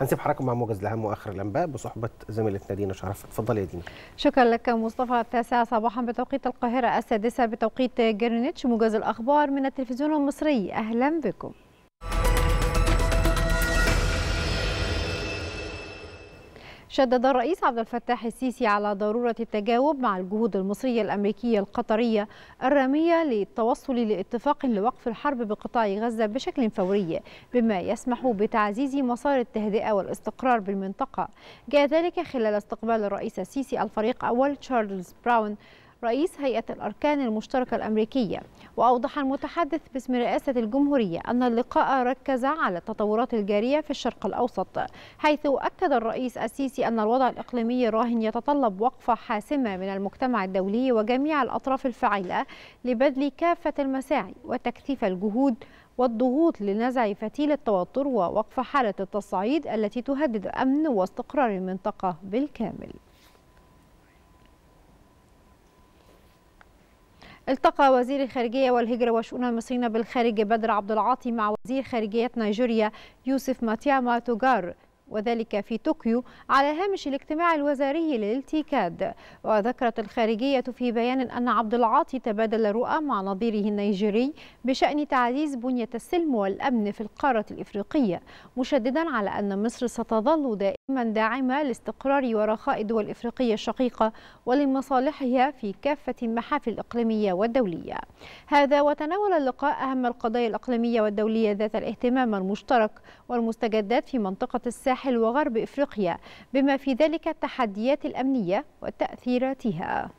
هنسيب حضراتكم مع موجز الاهم واخر الانباء بصحبه زميلتنا دينا شرف اتفضل يا دينا شكرا لك مصطفى التاسعه صباحا بتوقيت القاهره السادسه بتوقيت جرينتش موجز الاخبار من التلفزيون المصري اهلا بكم شدد الرئيس عبد الفتاح السيسي على ضرورة التجاوب مع الجهود المصرية الأمريكية القطرية الرامية للتوصل لاتفاق لوقف الحرب بقطاع غزة بشكل فوري بما يسمح بتعزيز مسار التهدئة والاستقرار بالمنطقة جاء ذلك خلال استقبال الرئيس السيسي الفريق أول تشارلز براون رئيس هيئة الأركان المشتركة الأمريكية وأوضح المتحدث باسم رئاسة الجمهورية أن اللقاء ركز على التطورات الجارية في الشرق الأوسط حيث أكد الرئيس السيسي أن الوضع الإقليمي الراهن يتطلب وقفة حاسمة من المجتمع الدولي وجميع الأطراف الفاعلة لبذل كافة المساعي وتكثيف الجهود والضغوط لنزع فتيل التوتر ووقف حالة التصعيد التي تهدد الأمن واستقرار المنطقة بالكامل التقى وزير الخارجية والهجرة وشؤون المصريين بالخارج بدر عبد العاطي مع وزير خارجية نيجيريا يوسف ماتياما توجار وذلك في طوكيو على هامش الاجتماع الوزاري للالتيكاد وذكرت الخارجية في بيان أن عبد العاطي تبادل رؤى مع نظيره النيجيري بشأن تعزيز بنية السلم والأمن في القارة الإفريقية مشددا على أن مصر ستظل دائما من داعم لاستقرار ورخاء دول إفريقية الشقيقة ولمصالحها في كافة المحافل الإقليمية والدولية هذا وتناول اللقاء أهم القضايا الإقليمية والدولية ذات الاهتمام المشترك والمستجدات في منطقة الساحل وغرب إفريقيا بما في ذلك التحديات الأمنية وتأثيراتها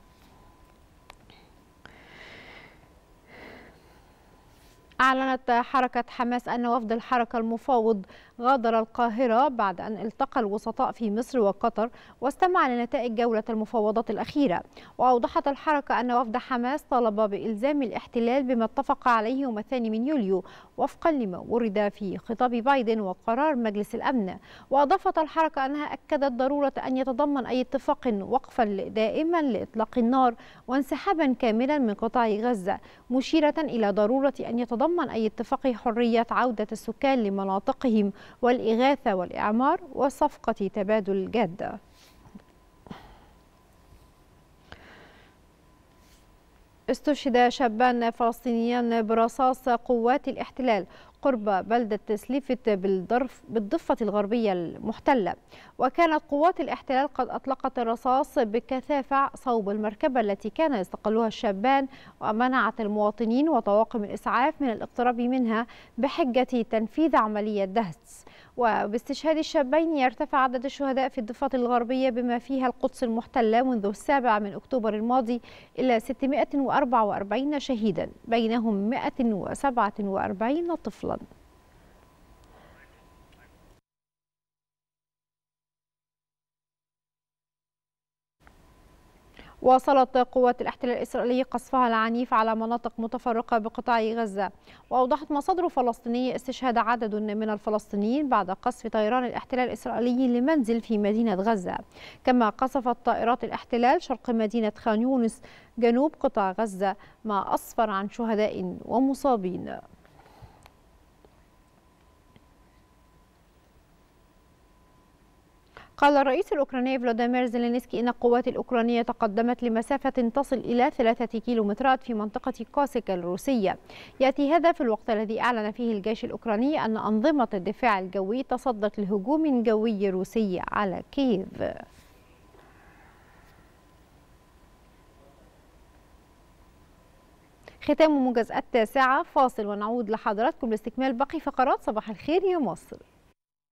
أعلنت حركة حماس أن وفد الحركة المفاوض غادر القاهرة بعد أن التقى الوسطاء في مصر وقطر واستمع لنتائج جولة المفاوضات الأخيرة وأوضحت الحركة أن وفد حماس طلب بإلزام الاحتلال بما اتفق عليه يوم الثاني من يوليو وفقا لما ورد في خطاب بايدن وقرار مجلس الأمن وأضافت الحركة أنها أكدت ضرورة أن يتضمن أي اتفاق وقفا دائما لإطلاق النار وانسحابا كاملا من قطاع غزة مشيرة إلى ضرورة أن يتضمن يتضمن أي اتفاق حرية عودة السكان لمناطقهم والإغاثة والإعمار وصفقة تبادل الجادة استشهد شابان فلسطينيان برصاص قوات الاحتلال قرب بلدة سليفت بالضرف بالضفة الغربية المحتلة وكانت قوات الاحتلال قد أطلقت الرصاص بكثافة صوب المركبة التي كان يستقلها الشابان ومنعت المواطنين وطواقم الإسعاف من الاقتراب منها بحجة تنفيذ عملية دهس وباستشهاد الشابين يرتفع عدد الشهداء في الضفة الغربية بما فيها القدس المحتلة منذ السابع من أكتوبر الماضي إلى 644 شهيدا بينهم 147 طفلا فضلا واصلت قوات الاحتلال الإسرائيلي قصفها العنيف على مناطق متفرقة بقطاع غزة وأوضحت مصادر فلسطينية استشهاد عدد من الفلسطينيين بعد قصف طيران الاحتلال الإسرائيلي لمنزل في مدينة غزة كما قصفت طائرات الاحتلال شرق مدينة خان يونس جنوب قطاع غزة ما أسفر عن شهداء ومصابين قال الرئيس الأوكراني فلاديمير زيلينسكي إن القوات الأوكرانية تقدمت لمسافة تصل إلى ثلاثة كيلومترات في منطقة كوسيكا الروسية يأتي هذا في الوقت الذي أعلن فيه الجيش الأوكراني أن أنظمة الدفاع الجوي تصدت لهجوم جوي روسي على كييف ختام موجز التاسعة فاصل ونعود لحضراتكم لاستكمال باقي فقرات صباح الخير يا مصر